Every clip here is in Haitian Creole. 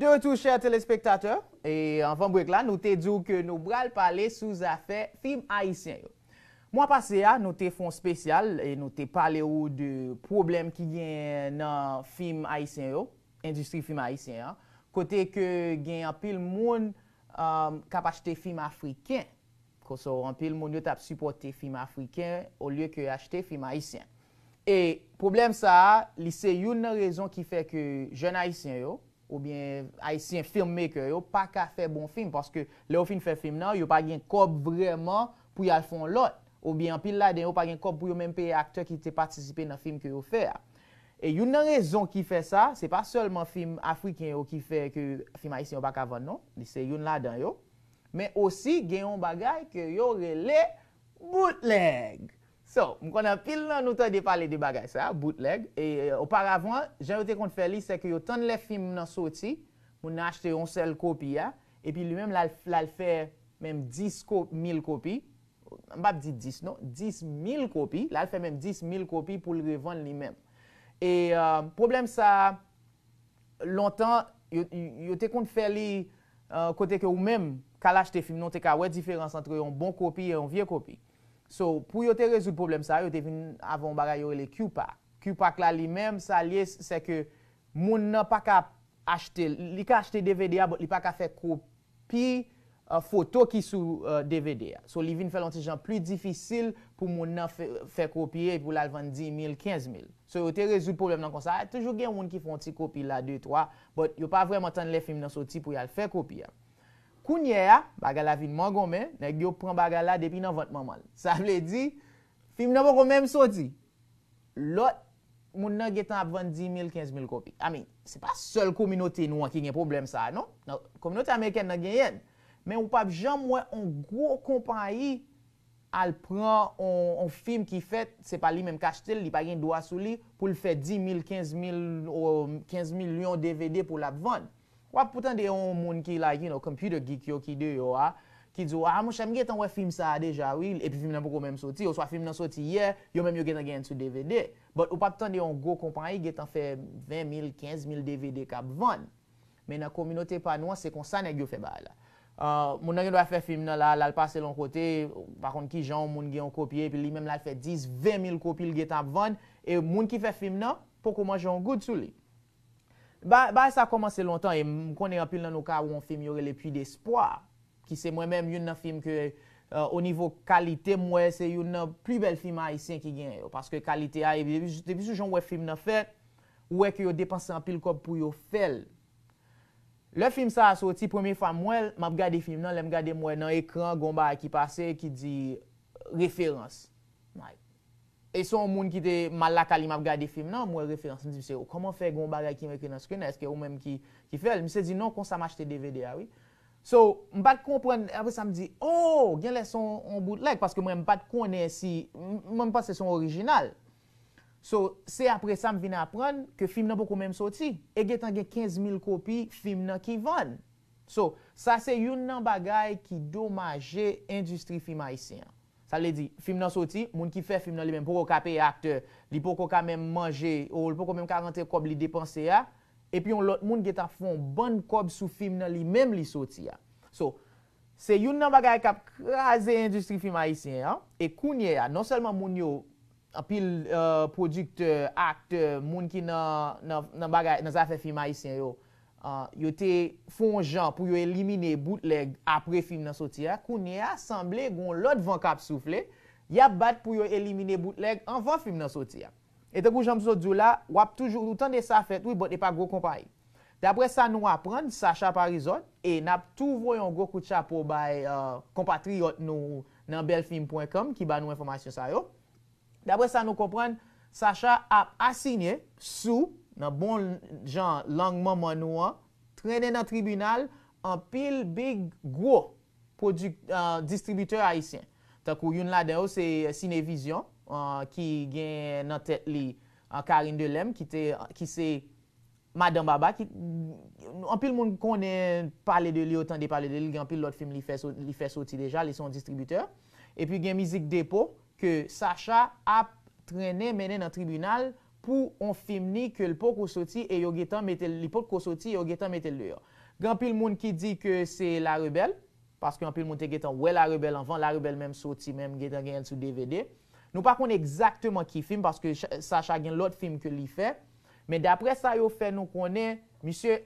De retou chèr telespektatèr, e anvan brek la, nou te djou ke nou bral pale sou zafè firm aisyen yo. Mwa pase ya, nou te fon spesyal, e nou te pale yo de problem ki gen nan firm aisyen yo, industri firm aisyen yo, kote ke gen apil moun kapache te firm afriken, koso apil moun yo tap supporte firm afriken, ou lye ke achete firm aisyen. E problem sa, li se yon nan rezon ki fe ke jen aisyen yo, Ou bien, Aisyen film maker yo, pa ka fe bon film. Paske le ou film fe film nan, yo pa gen kop vreman pou yal fon lot. Ou bien, pil la den yo pa gen kop pou yo men pe akteur ki te patisipe nan film ke yo fe. E yon nan rezon ki fe sa, se pa solman film Afriken yo ki fe, ke film Aisyen yo pa ka vwane, no? Di se yon la den yo. Men osi gen yon bagay ke yo rele bootleg. So, mkwana pil nan outa de pale de bagay sa, bootleg, e opar euh, avan, jen yo te kont feli se ke yo ton le film nan soti, mwen a achete yon sel kopi ya, epi li men lal fe menm 10 mil kopi, mbap di 10 non, 10 mil kopi, lal fe menm 10 mil kopi pou li revan li menm. E euh, problem sa, lontan, yo te kont feli, euh, kote ke ou menm, kal a achete film nou te ka wè diférens antre yon bon kopi e yon vie kopi. So, pou yo te rezout problem sa, yo te vin avon bagay yore le Q-Pak. Q-Pak la li menm sa liye se ke moun nan pa ka achte, li ka achte DVD-a, bot li pa ka fe kopi uh, foto ki sou uh, DVD-a. So, li vin fel an ti jan pli difisil pou moun nan fe kopi e pou la vande 10.000, 15.000. So, yo te rezout problem nan kon sa, a tejou gen moun ki fon ti kopi la 2-3, bot yo pa vreman tan le film nan so ti pou yal fe kopi ya. Kounye a, bagala vin man gomen, ne gyo pran bagala depi nan vantman man. Sa vle di, film nan bon kon menm so di. Lot, moun nan getan ap vant 10.000, 15.000 kopi. Amin, se pa sol kominote nou an ki gen problem sa, non? non kominote Ameriken nan gen yen. Men wap ap jan mwen an gro kompanyi al pran an film ki fet, se pa li menm kach tel, li pa gen doa sou li, pou l fe 10.000, 15.000, 15.000 lyon DVD pou l ap vant. Wap pou tan de yon moun ki la, you know, computer geek yo ki de yo a, ah, ki dzo, a, ah, mou chanm ge tan we film sa a deja, oui, epi film nan pou kou menm soti, ou swa film nan soti ye, yo menm yo ge tan gen yon sou DVD. But ou pap tan de yon go kompanyi, ge tan fe 20.000, 15.000 DVD ka bvan. Men nan kominote pa noua, se kon sa ne ge yo fe ba la. Euh, moun nan gen do a fe film nan la, la l'pase lon kote, pa kont ki jan moun ge yon kopye, pi li menm la l'fe 10.000, 20.000 kopye ge tan bvan, e moun ki fe film nan, pou kouman jan gout sou li. Ba sa komanse lontan e mkone rapil nan nou ka ou yon film yore Le Puy d'Espoir, ki se mwen menm yon nan film ke o nivou kalite mwen se yon nan pli bel film a isen ki gen yo. Paske kalite a evi, depi soujoun we film nan fet, we ke yo depanse an pil kop pou yo fel. Le film euh, sa a soti premiye fa mwen, mab gade film nan, lem gade mwen nan ekran gomba a ki pase ki di euh, referans. Mwen. E son moun ki te mal lakali map gade film nan, mwen refrense. Mwen se, o, koman fe goun bagay ki me kre nan screen, eske ou menm ki fel? Mwen se di, non, kon sa m'achete DVD awi. Ah so, mwen pat kompren, apre sa m'di, o, oh, gen leson an bout lek, paske mwen pat konen si, mwen pas se son orijinal. So, se apre sa m'vin apren, ke film nan pou kon menm soti, e gen tangen 15 mil kopi film nan ki ven. So, sa se youn nan bagay ki domaje industri film a ysi an. Sa li di, film nan soti, moun ki fe film nan li menm pou ko kape akte, li pou ko ka menm manje, ou li pou ko menm ka rente kob li depanse ya, epi yon lot moun ge ta fon ban kob sou film nan li menm li soti ya. So, se yon nan bagay kap kaze industri film aisyen ya, e kounye ya, non selman moun yo apil euh, prodikte akte moun ki nan bagay nan zafe film aisyen yo, Ah, yo te fon jan pou yo elimine bootleg apre film nan sotia, kou ni asemble goun lot van kap soufle, yap bat pou yo elimine bootleg anvan film nan sotia. E te kou jan msou djou la, wap toujou, loutan de sa fet, oui, bot de pa gwo kompanyi. Dabre sa nou apren, Sacha Parizon, e nap tou voyon gwo koutcha pou bay euh, kompatriyot nou nan belfilm.com ki ba nou informasyon sa yo. Dabre sa nou kompren, Sacha ap asinye sou nan bon jan langman manouan, trene nan tribunal, anpil be gwo, euh, distributeur haisyen. Takou, yon la de ou, se Sinevizyon, euh, ki gen nan tet li, euh, Karine Delem, ki se Madame Baba, anpil moun konen pale de li, otan de pale de li, anpil lot film li fes oti deja, li son distributeur. E pi gen Mizik Depo, ke Sacha ap trene menen nan tribunal, pou on film ni ke li pot ko soti e yo getan metel do e yo. Gan pil moun ki di ke se la rebel, paske gan pil moun te getan we la rebel anvan, la rebel menm soti menm getan gen yon sou DVD. Nou pakon ekzaktman ki film, paske sa chagyen lot film ke li fe, men dapre sa yo fe nou konen, misye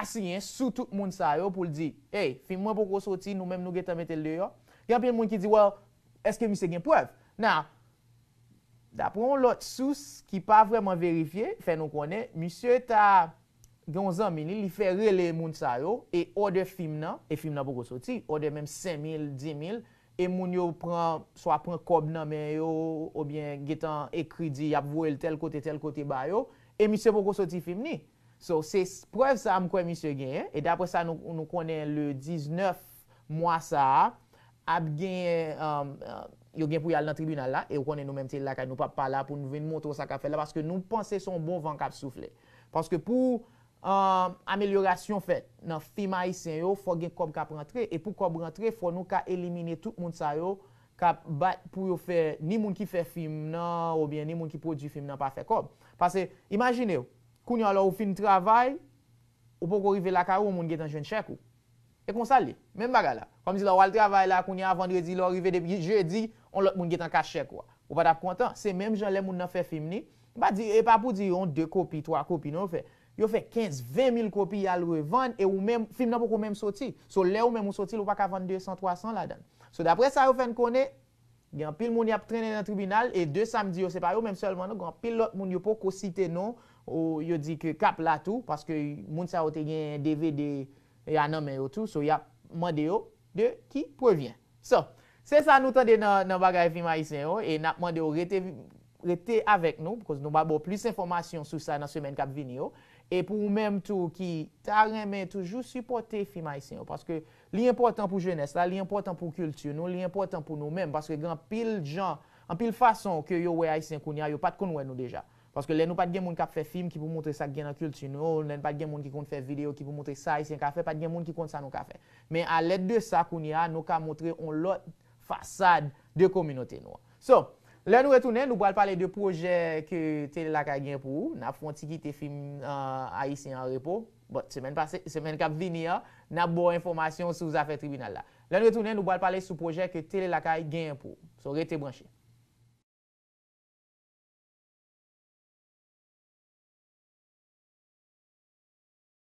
asyen sou tout moun sa yo pou li di, hey, film moun pou ko soti, nou menm nou getan metel do yo. Gan pil moun ki di, well, eske misye gen prev? Nan, Dapron, lot souse ki pa vreman verifiye, fe nou konen, misye ta gen zanmini, li fe rele moun sa yo, e ode fim nan, e fim nan pou konsoti, ode menm 5 mil, 10 mil, e moun yo pran, swa pran kob nan men yo, ou bien getan ekri di yap vwoy el tel kote, tel kote ba yo, e misye pou konsoti fim ni. So, se prev sa am kwen misye gen, e dapre sa nou konen le 19 mwa sa a, ap gen, um, uh, yo gen pou yal nan tribunal la, e yo konen nou menmte la, ka nou pa pa la, pou nou ven moutou sa kafe la, paske nou panse son bon van kap souffle. Paske pou um, ameliorasyon fet, nan film a yisen yo, fo gen kob kap rentre, e pou kob rentre, fo nou ka elimine tout moun sa yo, kap bat pou yo fe, ni moun ki fe film nan, ou bien ni moun ki produ film nan pa fe kob. Paske, imagine yo, koun yo alo ou film travay, ou pou korive la karo, ou moun gen dan jen chek ou. E konsal li. Mem baga la. Kom di la, wal travay la, kon yon avandredi, lor rive debi jeudi, on lot moun getan kache kwa. Ou pa tap kontan. Se menm jan le moun nan fe film ni, ba di, e pa pou di, yon 2 kopi, 3 kopi nan ou fe. Yon fe 15, 20 mil kopi yal wè van, e ou menm, film nan pou kon menm soti. So le ou menm moun soti, lopak avan 200, 300 la dan. So dapre sa ou fen kone, gen pil moun yap trene nan tribunal, e 2 samdi ou sepa yo, menm selman nou, gen pil lot moun yo pou kosite nou, ou Ya e nanmen yo tou, so ya mande yo de ki prevyen. So, se sa nou tande nan bagay fima isen yo, e nanp mande yo rete avek nou, poukos nou ba bo plis informasyon sou sa nan semen kap vini yo, e pou ou menm tou ki ta remen toujou supporte fima isen yo, paske li important pou jenes la, li important pou kultur nou, li important pou nou menm, paske gen pil jan, an pil fason ke yo we a isen kounya, yo pat konwen nou deja. Paske lè nou pat gen moun kap fè film ki pou moutre sa gen akulti nou, lè nou pat gen moun ki kont fè video ki pou moutre sa isen ka fè, pat gen moun ki kont sa nou ka fè. Men alèd de sa koun ya, nou ka moutre on lòt fasad de kominote nou. So, lè nou retounen, nou bal pale de projè ke tè lè la ka gen pou, na fwantiki te film euh, bon, a isen an repou, bot, semen kap vini ya, na bo informasyon sou zafè tribunal la. Lè nou retounen, nou bal pale sou projè ke tè lè la ka gen pou, so rete branchi.